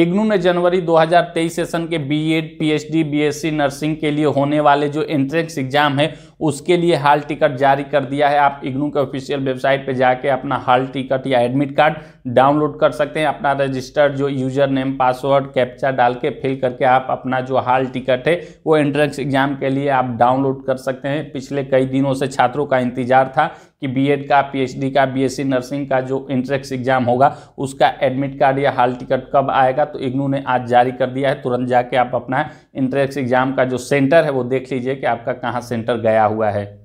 इग्नू ने जनवरी 2023 सेशन के B Ed P H D B S C nursing के लिए होने वाले जो एंट्रेंस एग्जाम है उसके लिए हाल टिकट जारी कर दिया है आप इग्नू के ऑफिशियल वेबसाइट पर जाके अपना हाल टिकट या एडमिट कार्ड डाउनलोड कर सकते हैं अपना रजिस्टर्ड जो यूजर नेम पासवर्ड कैप्चा डाल के फिल करके आप अपना जो हाल टिकट है वो एंट्रेंस एग्जाम के लिए आप डाउनलोड कर सकते हैं पिछले कई दिनों से छात्रों का इंतजार था कि बीएड का पीएचडी का बीएससी नर्सिंग का जो एंट्रेंस एग्जाम होगा उसका एडमिट कार्ड या हाल टिकट कब आएगा तो इग्नू ने आज जारी कर दिया है तुरंत जाके आप अपना एंट्रेंस एग्जाम का जो सेंटर है वो देख लीजिए कि आपका कहाँ सेंटर गया हुआ है